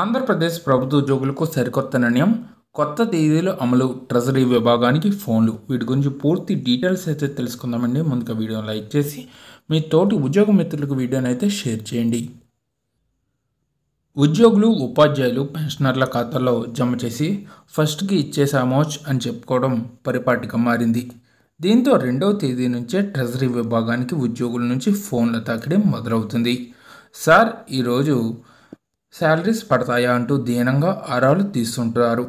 ఆంధ్రప్రదేశ్ ప్రభుత్వ ఉద్యోగులకు సరికొత్త నిర్ణయం కొత్త తేదీలు అమలు ట్రెజరీ విభాగానికి ఫోన్లు వీటి గురించి పూర్తి డీటెయిల్స్ అయితే తెలుసుకుందామండి ముందుగా వీడియో లైక్ చేసి మీ తోటి ఉద్యోగ మిత్రులకు వీడియోని అయితే షేర్ చేయండి ఉద్యోగులు ఉపాధ్యాయులు పెన్షనర్ల ఖాతాలో జమ చేసి ఫస్ట్కి ఇచ్చేసామో అని చెప్పుకోవడం పరిపాటిగా మారింది దీంతో రెండవ తేదీ నుంచే ట్రెజరీ విభాగానికి ఉద్యోగుల నుంచి ఫోన్ల తాకిడి మొదలవుతుంది సార్ ఈరోజు శాలరీస్ పడతాయా అంటూ దీనంగా ఆరాలు తీస్తుంటారు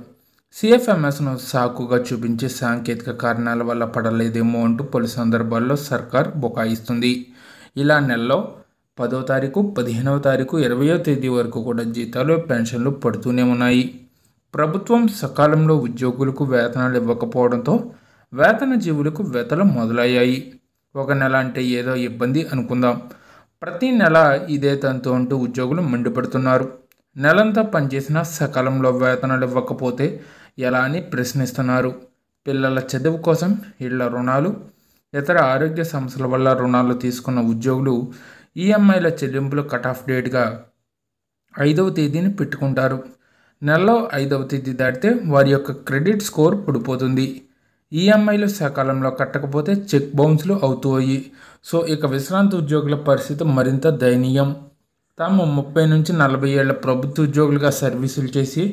సిఎఫ్ఎంఎస్ను సాకుగా చూపించే సాంకేతిక కారణాల వల్ల పడలేదేమో అంటూ పలు సందర్భాల్లో సర్కార్ బొకాయిస్తుంది ఇలా నెలలో పదో తారీఖు పదిహేనవ తారీఖు ఇరవయో తేదీ వరకు కూడా జీతాలు పెన్షన్లు పడుతూనే ఉన్నాయి ప్రభుత్వం సకాలంలో ఉద్యోగులకు వేతనాలు ఇవ్వకపోవడంతో వేతన జీవులకు వేతలు మొదలయ్యాయి ఒక నెల అంటే ఏదో ఇబ్బంది అనుకుందాం ప్రతి నెల ఇదే తంతు అంటూ ఉద్యోగులు మండిపడుతున్నారు నెలంతా పనిచేసిన సకాలంలో వేతనాలు ఇవ్వకపోతే ఎలా అని ప్రశ్నిస్తున్నారు పిల్లల చదువు కోసం ఇళ్ల రుణాలు ఇతర ఆరోగ్య సమస్యల వల్ల రుణాలు తీసుకున్న ఉద్యోగులు ఈఎంఐల చెల్లింపులు కట్ ఆఫ్ డేట్గా ఐదవ తేదీని పెట్టుకుంటారు నెలలో ఐదవ తేదీ దాటితే వారి యొక్క క్రెడిట్ స్కోర్ పడిపోతుంది ఈఎంఐలు సకాలంలో కట్టకపోతే చెక్ బౌన్స్లు అవుతాయి సో ఇక విశ్రాంతి ఉద్యోగుల పరిస్థితి మరింత దయనీయం తాము ముప్పై నుంచి నలభై ఏళ్ల ప్రభుత్వ ఉద్యోగులుగా సర్వీసులు చేసి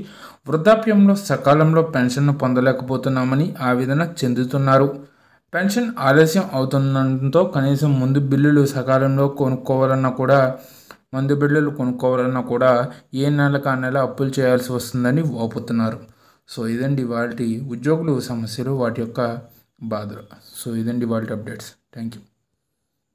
వృద్ధాప్యంలో సకాలంలో పెన్షన్ను పొందలేకపోతున్నామని ఆవేదన చెందుతున్నారు పెన్షన్ ఆలస్యం అవుతుండటంతో కనీసం ముందు బిల్లులు సకాలంలో కొనుక్కోవాలన్నా కూడా మందు బిల్లులు కొనుక్కోవాలన్నా కూడా ఏ నెలకు ఆ నెల అప్పులు చేయాల్సి వస్తుందని వాపుతున్నారు సో ఇదండి వాళ్ళ ఉద్యోగులు సమస్యలు వాటి యొక్క బాధలు సో ఇదండి వాళ్ళ అప్డేట్స్ థ్యాంక్ యూ